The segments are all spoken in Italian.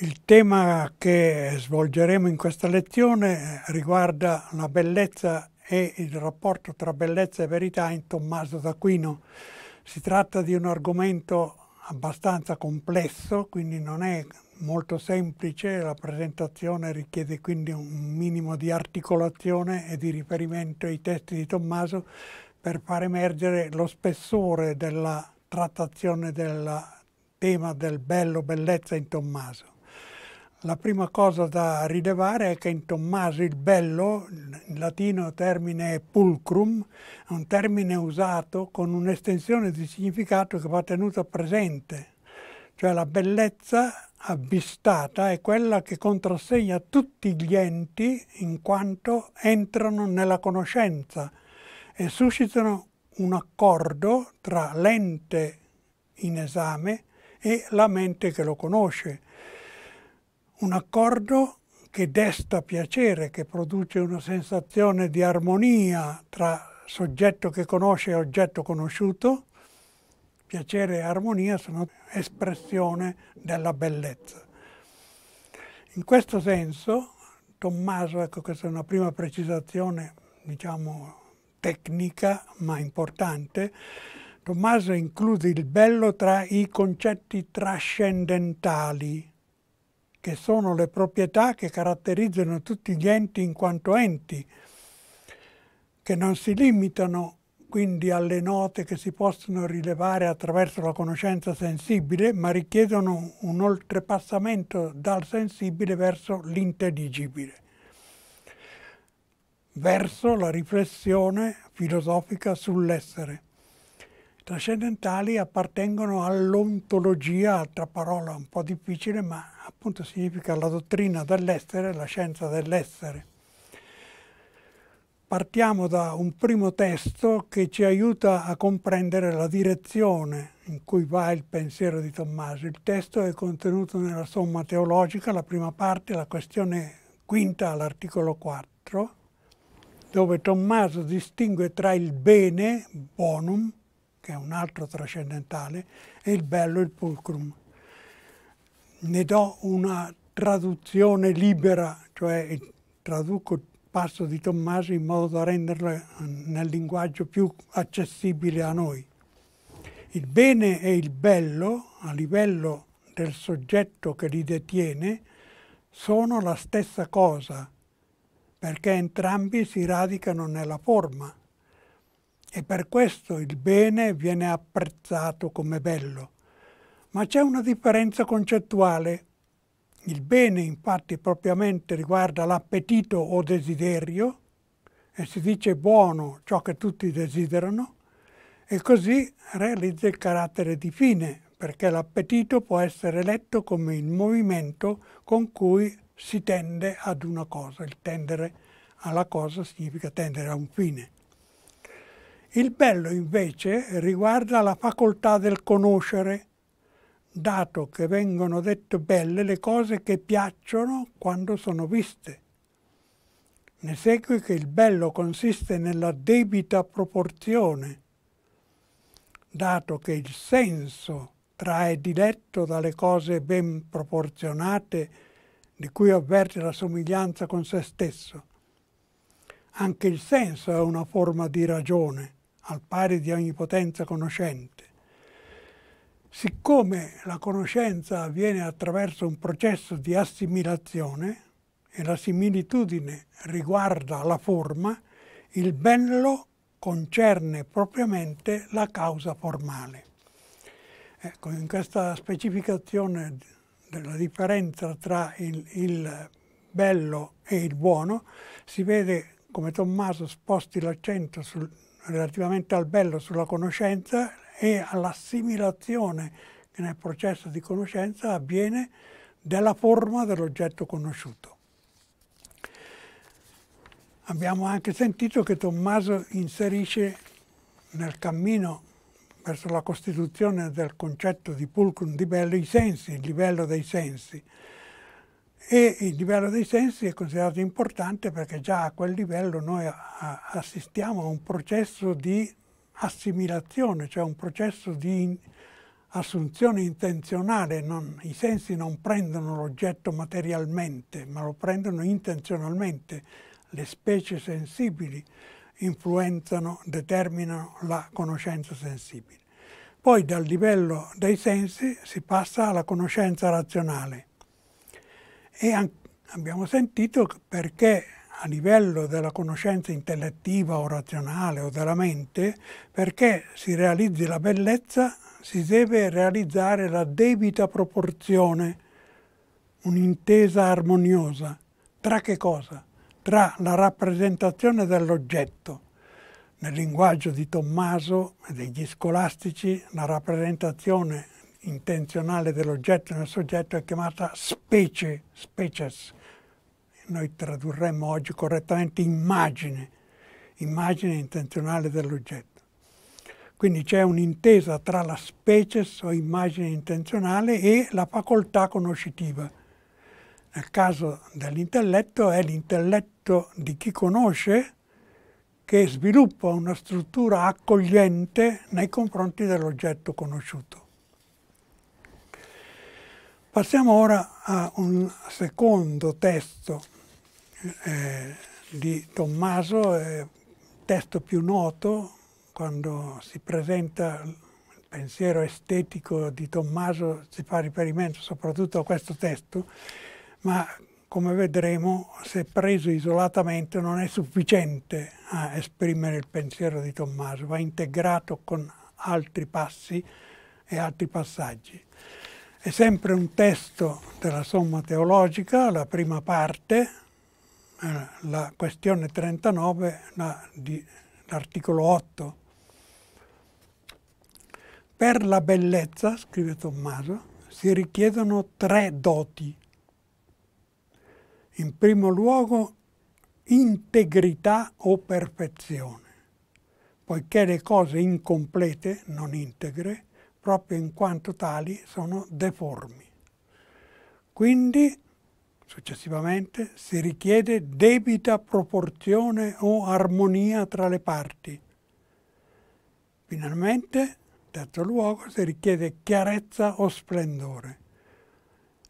Il tema che svolgeremo in questa lezione riguarda la bellezza e il rapporto tra bellezza e verità in Tommaso d'Aquino. Si tratta di un argomento abbastanza complesso, quindi non è molto semplice, la presentazione richiede quindi un minimo di articolazione e di riferimento ai testi di Tommaso per far emergere lo spessore della trattazione del tema del bello, bellezza in Tommaso. La prima cosa da rilevare è che in Tommaso il Bello, in latino termine pulcrum, è un termine usato con un'estensione di significato che va tenuta presente, cioè la bellezza avvistata è quella che contrassegna tutti gli enti in quanto entrano nella conoscenza e suscitano un accordo tra l'ente in esame e la mente che lo conosce un accordo che desta piacere, che produce una sensazione di armonia tra soggetto che conosce e oggetto conosciuto, piacere e armonia sono espressione della bellezza. In questo senso, Tommaso, ecco questa è una prima precisazione, diciamo, tecnica ma importante, Tommaso include il bello tra i concetti trascendentali, che sono le proprietà che caratterizzano tutti gli enti in quanto enti, che non si limitano quindi alle note che si possono rilevare attraverso la conoscenza sensibile, ma richiedono un oltrepassamento dal sensibile verso l'intelligibile, verso la riflessione filosofica sull'essere trascendentali appartengono all'ontologia, altra parola un po' difficile, ma appunto significa la dottrina dell'essere, la scienza dell'essere. Partiamo da un primo testo che ci aiuta a comprendere la direzione in cui va il pensiero di Tommaso. Il testo è contenuto nella Somma Teologica, la prima parte, la questione quinta all'articolo 4, dove Tommaso distingue tra il bene, bonum, che è un altro trascendentale, e il bello il pulcrum. Ne do una traduzione libera, cioè traduco il passo di Tommaso in modo da renderlo eh, nel linguaggio più accessibile a noi. Il bene e il bello, a livello del soggetto che li detiene, sono la stessa cosa, perché entrambi si radicano nella forma e per questo il bene viene apprezzato come bello. Ma c'è una differenza concettuale. Il bene infatti propriamente riguarda l'appetito o desiderio e si dice buono ciò che tutti desiderano e così realizza il carattere di fine perché l'appetito può essere letto come il movimento con cui si tende ad una cosa. Il tendere alla cosa significa tendere a un fine. Il bello invece riguarda la facoltà del conoscere, dato che vengono dette belle le cose che piacciono quando sono viste. Ne segue che il bello consiste nella debita proporzione, dato che il senso trae diletto dalle cose ben proporzionate di cui avverte la somiglianza con se stesso. Anche il senso è una forma di ragione al pari di ogni potenza conoscente. Siccome la conoscenza avviene attraverso un processo di assimilazione e la similitudine riguarda la forma, il bello concerne propriamente la causa formale. Ecco, in questa specificazione della differenza tra il, il bello e il buono si vede come Tommaso sposti l'accento sul relativamente al bello sulla conoscenza e all'assimilazione che nel processo di conoscenza avviene della forma dell'oggetto conosciuto. Abbiamo anche sentito che Tommaso inserisce nel cammino verso la costituzione del concetto di pulcrum di bello i sensi, il livello dei sensi e il livello dei sensi è considerato importante perché già a quel livello noi assistiamo a un processo di assimilazione, cioè un processo di assunzione intenzionale, non, i sensi non prendono l'oggetto materialmente, ma lo prendono intenzionalmente. Le specie sensibili influenzano, determinano la conoscenza sensibile. Poi dal livello dei sensi si passa alla conoscenza razionale e abbiamo sentito perché a livello della conoscenza intellettiva o razionale o della mente, perché si realizzi la bellezza si deve realizzare la debita proporzione, un'intesa armoniosa. Tra che cosa? Tra la rappresentazione dell'oggetto. Nel linguaggio di Tommaso e degli scolastici la rappresentazione intenzionale dell'oggetto nel soggetto è chiamata specie, species. Noi tradurremmo oggi correttamente immagine, immagine intenzionale dell'oggetto. Quindi c'è un'intesa tra la species o immagine intenzionale e la facoltà conoscitiva. Nel caso dell'intelletto è l'intelletto di chi conosce che sviluppa una struttura accogliente nei confronti dell'oggetto conosciuto. Passiamo ora a un secondo testo eh, di Tommaso, eh, testo più noto quando si presenta il pensiero estetico di Tommaso si fa riferimento soprattutto a questo testo, ma come vedremo se preso isolatamente non è sufficiente a esprimere il pensiero di Tommaso, va integrato con altri passi e altri passaggi. È sempre un testo della Somma Teologica, la prima parte, eh, la questione 39, l'articolo 8. Per la bellezza, scrive Tommaso, si richiedono tre doti. In primo luogo integrità o perfezione, poiché le cose incomplete, non integre, proprio in quanto tali sono deformi. Quindi, successivamente, si richiede debita proporzione o armonia tra le parti. Finalmente, in terzo luogo, si richiede chiarezza o splendore.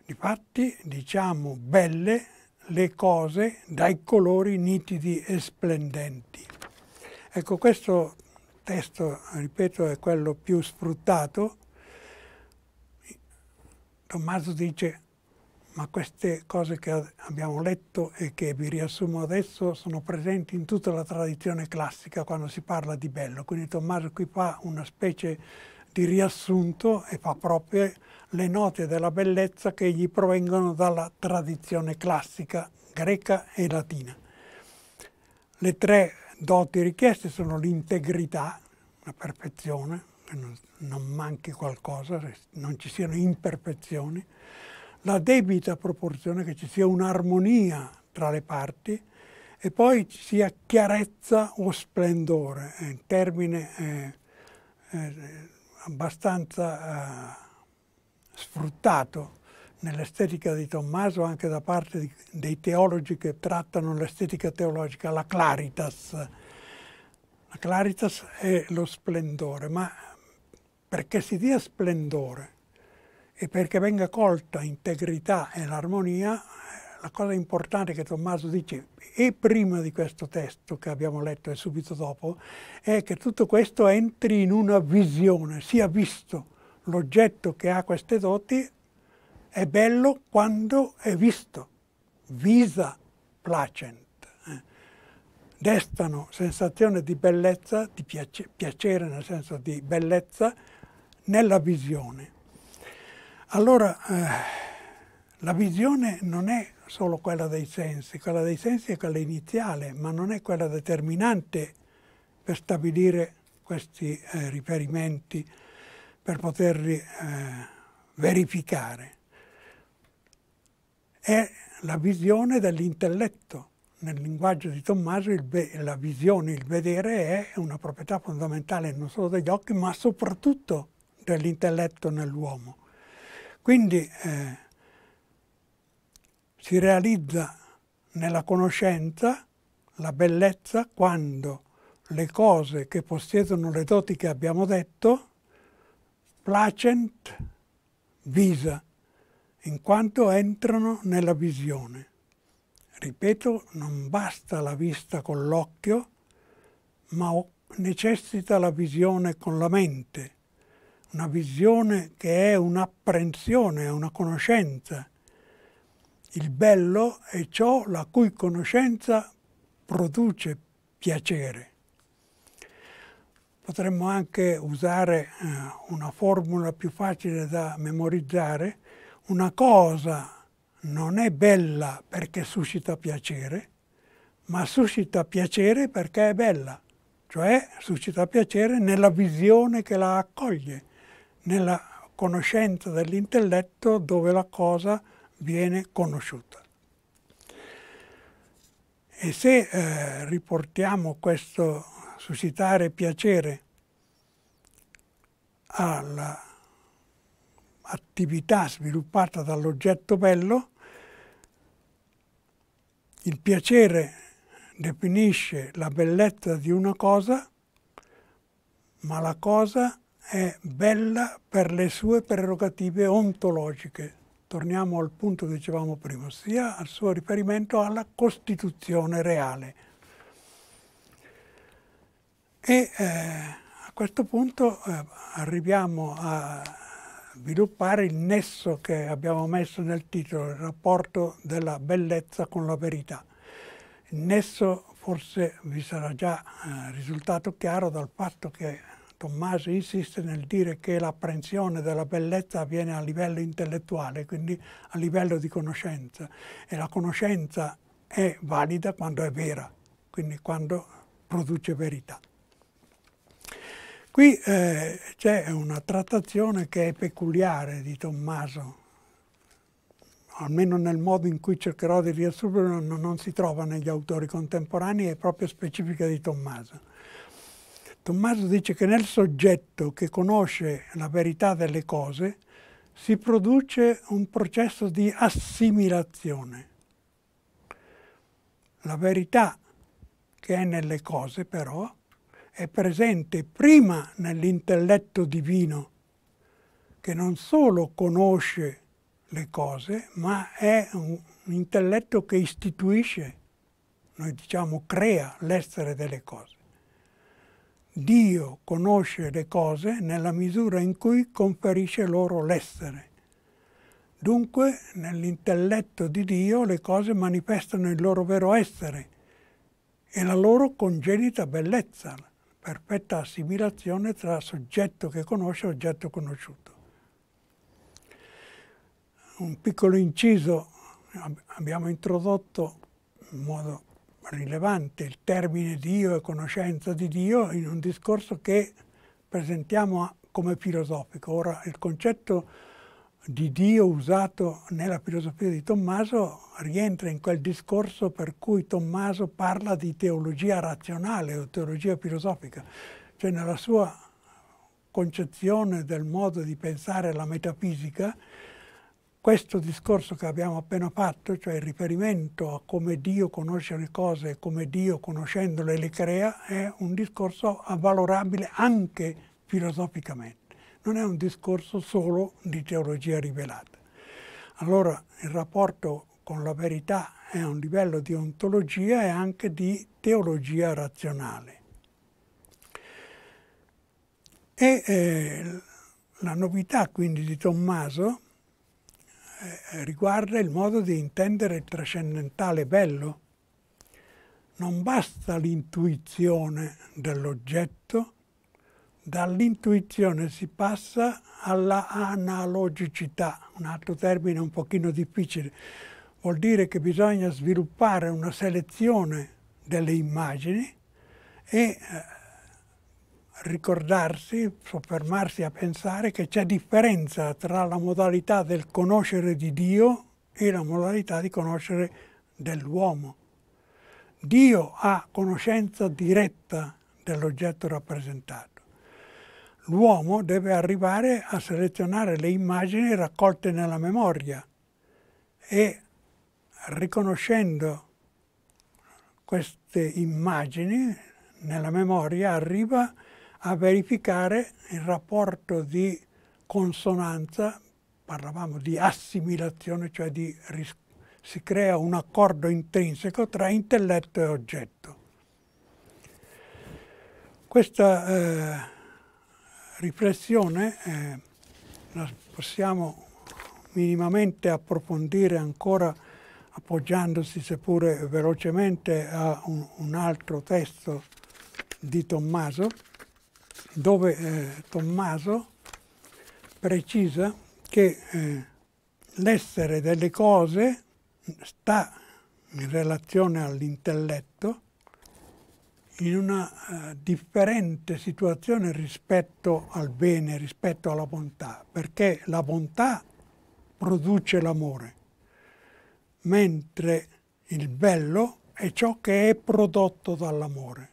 Difatti, diciamo belle le cose dai colori nitidi e splendenti. Ecco, questo testo, ripeto, è quello più sfruttato, Tommaso dice ma queste cose che abbiamo letto e che vi riassumo adesso sono presenti in tutta la tradizione classica quando si parla di bello, quindi Tommaso qui fa una specie di riassunto e fa proprio le note della bellezza che gli provengono dalla tradizione classica greca e latina. Le tre doti richieste sono l'integrità, la perfezione, che non, non manchi qualcosa, non ci siano imperfezioni, la debita proporzione, che ci sia un'armonia tra le parti e poi ci sia chiarezza o splendore, è un termine eh, eh, abbastanza eh, sfruttato nell'estetica di Tommaso anche da parte di, dei teologi che trattano l'estetica teologica, la claritas. La claritas è lo splendore, ma perché si dia splendore e perché venga colta integrità e l'armonia, la cosa importante che Tommaso dice, e prima di questo testo che abbiamo letto e subito dopo, è che tutto questo entri in una visione, sia visto l'oggetto che ha queste doti è bello quando è visto, visa placent, eh. destano sensazione di bellezza, di piace, piacere nel senso di bellezza, nella visione. Allora, eh, la visione non è solo quella dei sensi, quella dei sensi è quella iniziale, ma non è quella determinante per stabilire questi eh, riferimenti, per poterli eh, verificare è la visione dell'intelletto. Nel linguaggio di Tommaso be- la visione, il vedere è una proprietà fondamentale non solo degli occhi, ma soprattutto dell'intelletto nell'uomo. Quindi eh, si realizza nella conoscenza la bellezza quando le cose che possiedono le doti che abbiamo detto placent visa, in quanto entrano nella visione. Ripeto, non basta la vista con l'occhio, ma necessita la visione con la mente, una visione che è un'apprensione, una conoscenza. Il bello è ciò la cui conoscenza produce piacere. Potremmo anche usare eh, una formula più facile da memorizzare, una cosa non è bella perché suscita piacere, ma suscita piacere perché è bella, cioè suscita piacere nella visione che la accoglie, nella conoscenza dell'intelletto dove la cosa viene conosciuta. E se eh, riportiamo questo suscitare piacere alla attività sviluppata dall'oggetto bello, il piacere definisce la bellezza di una cosa, ma la cosa è bella per le sue prerogative ontologiche. Torniamo al punto che dicevamo prima, ossia al suo riferimento alla Costituzione reale. E eh, a questo punto eh, arriviamo a sviluppare il nesso che abbiamo messo nel titolo, il rapporto della bellezza con la verità. Il nesso forse vi sarà già eh, risultato chiaro dal fatto che Tommaso insiste nel dire che l'apprensione della bellezza avviene a livello intellettuale, quindi a livello di conoscenza e la conoscenza è valida quando è vera, quindi quando produce verità. Qui eh, c'è una trattazione che è peculiare di Tommaso, almeno nel modo in cui cercherò di riassumerlo, non, non si trova negli autori contemporanei, è proprio specifica di Tommaso. Tommaso dice che nel soggetto che conosce la verità delle cose si produce un processo di assimilazione. La verità che è nelle cose però è presente prima nell'intelletto divino, che non solo conosce le cose, ma è un intelletto che istituisce, noi diciamo crea l'essere delle cose. Dio conosce le cose nella misura in cui conferisce loro l'essere. Dunque nell'intelletto di Dio le cose manifestano il loro vero essere e la loro congenita bellezza, perfetta assimilazione tra soggetto che conosce e oggetto conosciuto. Un piccolo inciso, abbiamo introdotto in modo rilevante il termine Dio e conoscenza di Dio in un discorso che presentiamo come filosofico. Ora, il concetto di Dio usato nella filosofia di Tommaso rientra in quel discorso per cui Tommaso parla di teologia razionale o teologia filosofica, cioè nella sua concezione del modo di pensare la metafisica, questo discorso che abbiamo appena fatto, cioè il riferimento a come Dio conosce le cose e come Dio conoscendole le crea, è un discorso avvalorabile anche filosoficamente non è un discorso solo di teologia rivelata. Allora il rapporto con la verità è un livello di ontologia e anche di teologia razionale. E eh, la novità quindi di Tommaso eh, riguarda il modo di intendere il trascendentale bello. Non basta l'intuizione dell'oggetto, dall'intuizione si passa alla analogicità, un altro termine un pochino difficile. Vuol dire che bisogna sviluppare una selezione delle immagini e eh, ricordarsi, soffermarsi a pensare che c'è differenza tra la modalità del conoscere di Dio e la modalità di conoscere dell'uomo. Dio ha conoscenza diretta dell'oggetto rappresentato l'uomo deve arrivare a selezionare le immagini raccolte nella memoria e riconoscendo queste immagini nella memoria arriva a verificare il rapporto di consonanza, parlavamo di assimilazione, cioè di si crea un accordo intrinseco tra intelletto e oggetto. Questa eh, riflessione eh, la possiamo minimamente approfondire ancora appoggiandosi seppure velocemente a un, un altro testo di Tommaso, dove eh, Tommaso precisa che eh, l'essere delle cose sta in relazione all'intelletto in una uh, differente situazione rispetto al bene, rispetto alla bontà, perché la bontà produce l'amore, mentre il bello è ciò che è prodotto dall'amore.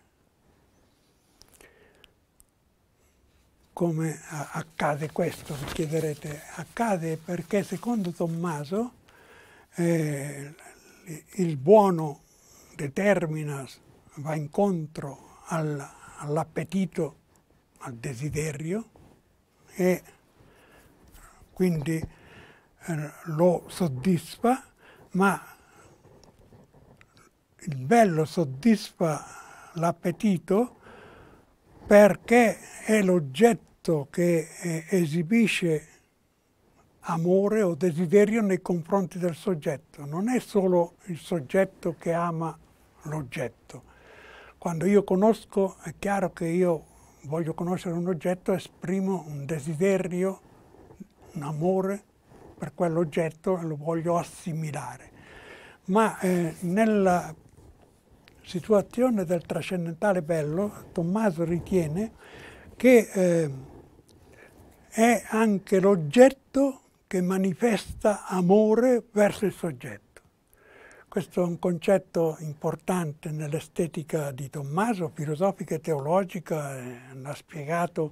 Come eh, accade questo, vi chiederete? Accade perché secondo Tommaso eh, il buono determina va incontro al, all'appetito, al desiderio e quindi eh, lo soddisfa, ma il bello soddisfa l'appetito perché è l'oggetto che eh, esibisce amore o desiderio nei confronti del soggetto, non è solo il soggetto che ama l'oggetto. Quando io conosco, è chiaro che io voglio conoscere un oggetto, esprimo un desiderio, un amore per quell'oggetto e lo voglio assimilare. Ma eh, nella situazione del trascendentale bello, Tommaso ritiene che eh, è anche l'oggetto che manifesta amore verso il soggetto. Questo è un concetto importante nell'estetica di Tommaso, filosofica e teologica, l'ha spiegato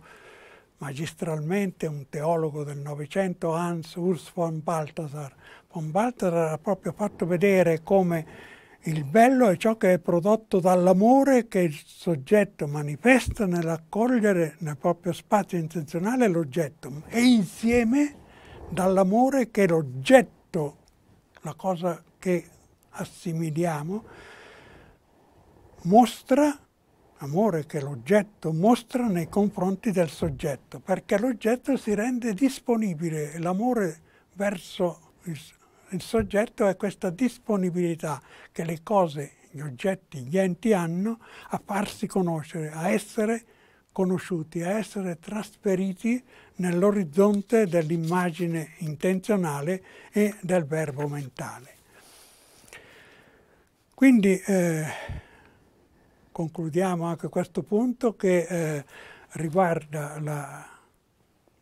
magistralmente un teologo del Novecento, Hans Urs von Balthasar. Von Balthasar ha proprio fatto vedere come il bello è ciò che è prodotto dall'amore che il soggetto manifesta nell'accogliere nel proprio spazio intenzionale l'oggetto e insieme dall'amore che l'oggetto, la cosa che assimiliamo, mostra, amore che l'oggetto mostra nei confronti del soggetto, perché l'oggetto si rende disponibile, l'amore verso il, il soggetto è questa disponibilità che le cose, gli oggetti, gli enti hanno a farsi conoscere, a essere conosciuti, a essere trasferiti nell'orizzonte dell'immagine intenzionale e del verbo mentale. Quindi eh, concludiamo anche questo punto che eh, riguarda la,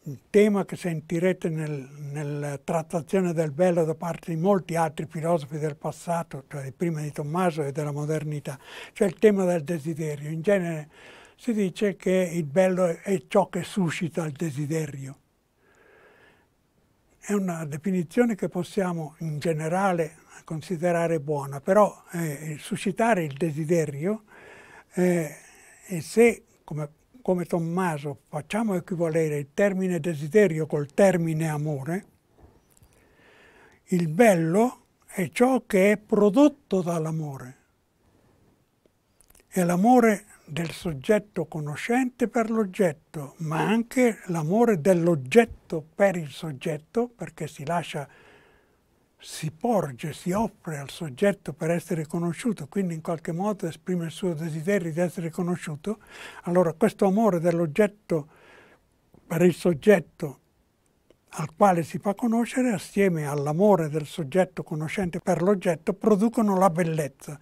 un tema che sentirete nel, nella trattazione del bello da parte di molti altri filosofi del passato, cioè di prima di Tommaso e della modernità, cioè il tema del desiderio. In genere si dice che il bello è ciò che suscita il desiderio. È una definizione che possiamo in generale considerare buona, però eh, suscitare il desiderio eh, e se, come, come Tommaso, facciamo equivalere il termine desiderio col termine amore, il bello è ciò che è prodotto dall'amore. È l'amore del soggetto conoscente per l'oggetto, ma anche l'amore dell'oggetto per il soggetto, perché si lascia si porge, si offre al soggetto per essere conosciuto, quindi in qualche modo esprime il suo desiderio di essere conosciuto, allora questo amore dell'oggetto per il soggetto al quale si fa conoscere, assieme all'amore del soggetto conoscente per l'oggetto, producono la bellezza.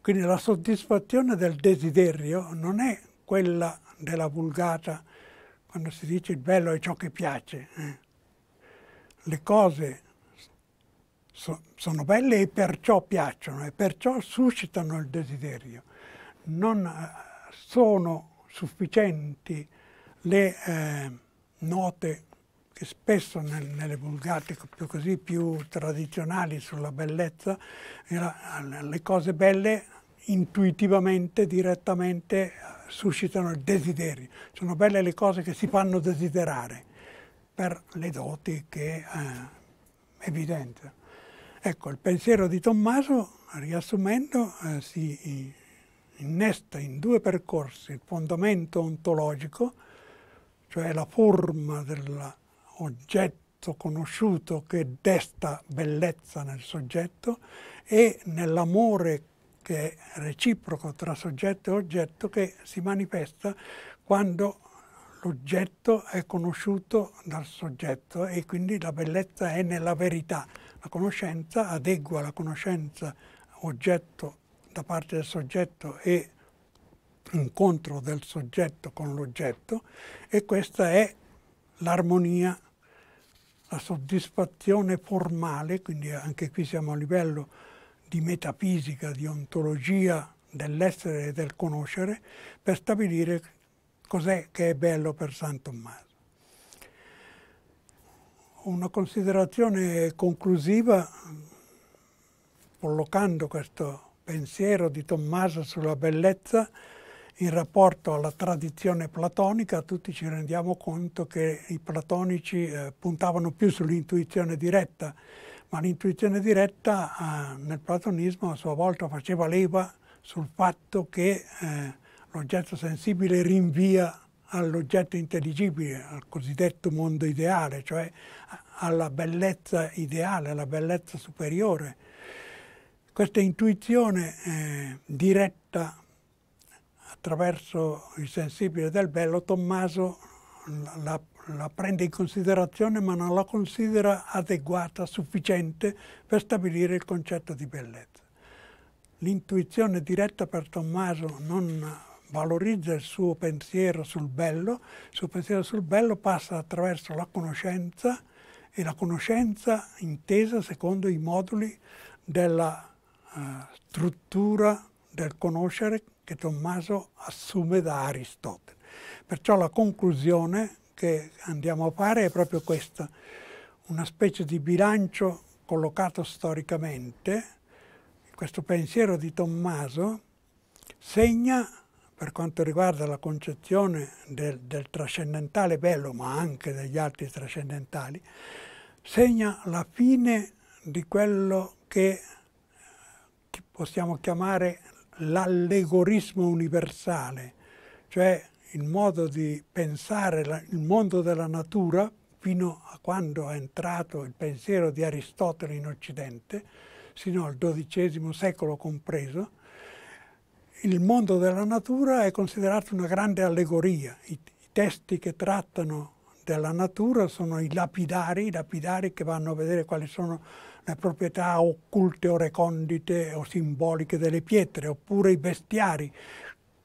Quindi la soddisfazione del desiderio non è quella della vulgata, quando si dice il bello è ciò che piace. Eh. Le cose so, sono belle e perciò piacciono e perciò suscitano il desiderio. Non eh, sono sufficienti le eh, note che spesso nel, nelle vulgate più, così, più tradizionali sulla bellezza, eh, le cose belle intuitivamente, direttamente eh, suscitano il desiderio. Sono belle le cose che si fanno desiderare per le doti che eh, evidenzia. Ecco, il pensiero di Tommaso, riassumendo, eh, si innesta in due percorsi, il fondamento ontologico, cioè la forma dell'oggetto conosciuto che desta bellezza nel soggetto e nell'amore che è reciproco tra soggetto e oggetto che si manifesta quando l'oggetto è conosciuto dal soggetto e quindi la bellezza è nella verità la conoscenza, adegua la conoscenza oggetto da parte del soggetto e incontro del soggetto con l'oggetto e questa è l'armonia, la soddisfazione formale, quindi anche qui siamo a livello di metafisica, di ontologia dell'essere e del conoscere, per stabilire cos'è che è bello per San Tommaso una considerazione conclusiva collocando questo pensiero di Tommaso sulla bellezza in rapporto alla tradizione platonica, tutti ci rendiamo conto che i platonici eh, puntavano più sull'intuizione diretta, ma l'intuizione diretta eh, nel platonismo a sua volta faceva leva sul fatto che eh, l'oggetto sensibile rinvia all'oggetto intelligibile, al cosiddetto mondo ideale, cioè alla bellezza ideale, alla bellezza superiore. Questa intuizione eh, diretta attraverso il sensibile del bello, Tommaso la, la prende in considerazione ma non la considera adeguata, sufficiente per stabilire il concetto di bellezza. L'intuizione diretta per Tommaso non valorizza il suo pensiero sul bello, il suo pensiero sul bello passa attraverso la conoscenza e la conoscenza intesa secondo i moduli della uh, struttura del conoscere che Tommaso assume da Aristotele. Perciò la conclusione che andiamo a fare è proprio questa, una specie di bilancio collocato storicamente, questo pensiero di Tommaso segna per quanto riguarda la concezione del, del trascendentale bello, ma anche degli altri trascendentali, segna la fine di quello che possiamo chiamare l'allegorismo universale, cioè il modo di pensare il mondo della natura fino a quando è entrato il pensiero di Aristotele in Occidente, sino al XII secolo compreso, il mondo della natura è considerato una grande allegoria. I, i testi che trattano della natura sono i lapidari, i lapidari che vanno a vedere quali sono le proprietà occulte o recondite o simboliche delle pietre, oppure i bestiari,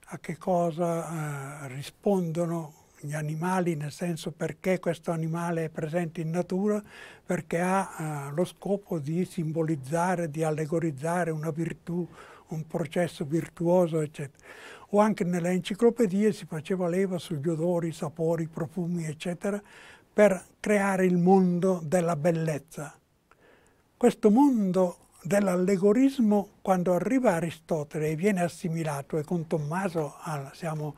a che cosa eh, rispondono gli animali, nel senso perché questo animale è presente in natura, perché ha eh, lo scopo di simbolizzare, di allegorizzare una virtù un processo virtuoso, eccetera. O anche nelle enciclopedie si faceva leva sugli odori, i sapori, i profumi, eccetera, per creare il mondo della bellezza. Questo mondo dell'allegorismo, quando arriva Aristotele e viene assimilato, e con Tommaso siamo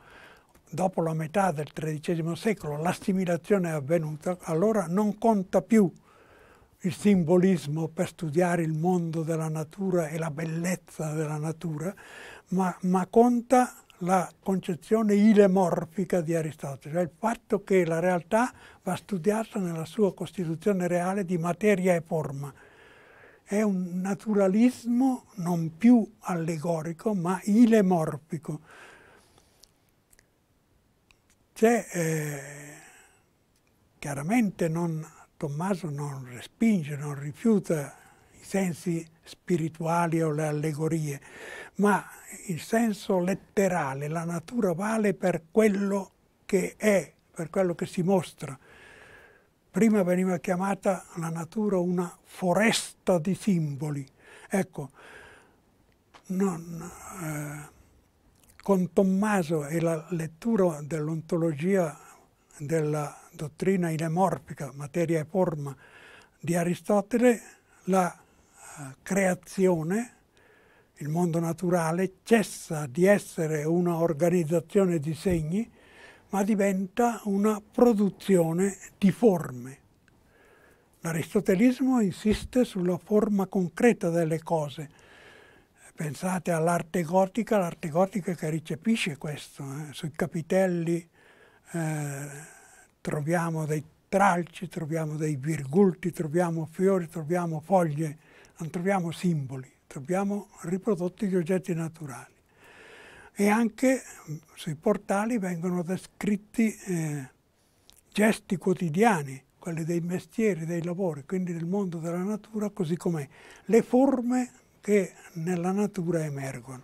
dopo la metà del XIII secolo, l'assimilazione è avvenuta, allora non conta più il simbolismo per studiare il mondo della natura e la bellezza della natura, ma, ma conta la concezione ilemorfica di Aristotele, cioè il fatto che la realtà va studiata nella sua costituzione reale di materia e forma. È un naturalismo non più allegorico, ma ilemorfico. C'è, eh, chiaramente non Tommaso non respinge, non rifiuta i sensi spirituali o le allegorie, ma il senso letterale, la natura vale per quello che è, per quello che si mostra. Prima veniva chiamata la natura una foresta di simboli. Ecco, non, eh, con Tommaso e la lettura dell'ontologia della dottrina inemorfica, materia e forma di Aristotele, la eh, creazione, il mondo naturale, cessa di essere un'organizzazione di segni, ma diventa una produzione di forme. L'aristotelismo insiste sulla forma concreta delle cose. Pensate all'arte gotica, l'arte gotica che recepisce questo, eh, sui capitelli eh, troviamo dei tralci, troviamo dei virgulti, troviamo fiori, troviamo foglie, non troviamo simboli, troviamo riprodotti gli oggetti naturali. E anche mm, sui portali vengono descritti eh, gesti quotidiani, quelli dei mestieri, dei lavori, quindi del mondo della natura così com'è, le forme che nella natura emergono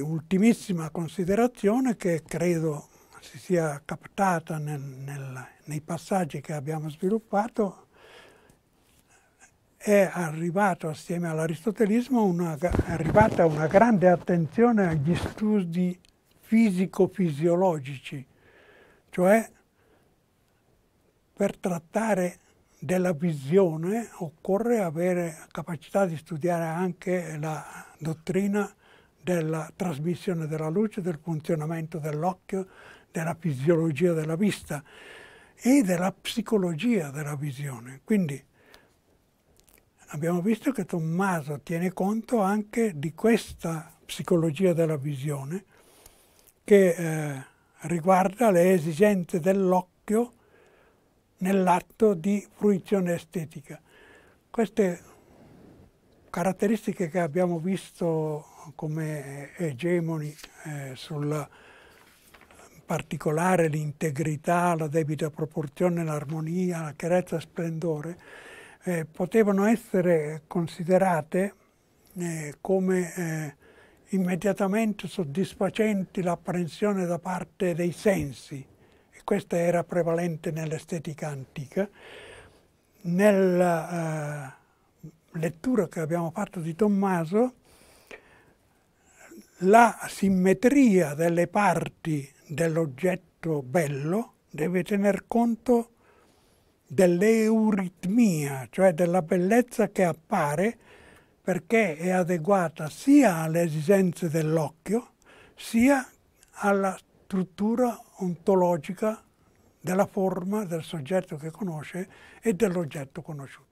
ultimissima considerazione che credo si sia captata nel, nel, nei passaggi che abbiamo sviluppato è arrivato assieme all'aristotelismo una, arrivata una grande attenzione agli studi fisico-fisiologici, cioè per trattare della visione occorre avere capacità di studiare anche la dottrina della trasmissione della luce, del funzionamento dell'occhio, della fisiologia della vista e della psicologia della visione. Quindi abbiamo visto che Tommaso tiene conto anche di questa psicologia della visione che eh, riguarda le esigenze dell'occhio nell'atto di fruizione estetica. Queste caratteristiche che abbiamo visto come egemoni eh, sulla particolare l'integrità, la debita proporzione, l'armonia, la chiarezza, il splendore, eh, potevano essere considerate eh, come eh, immediatamente soddisfacenti l'apprensione da parte dei sensi, e questa era prevalente nell'estetica antica, nella eh, lettura che abbiamo fatto di Tommaso la simmetria delle parti dell'oggetto bello deve tener conto dell'euritmia, cioè della bellezza che appare perché è adeguata sia alle esigenze dell'occhio sia alla struttura ontologica della forma del soggetto che conosce e dell'oggetto conosciuto.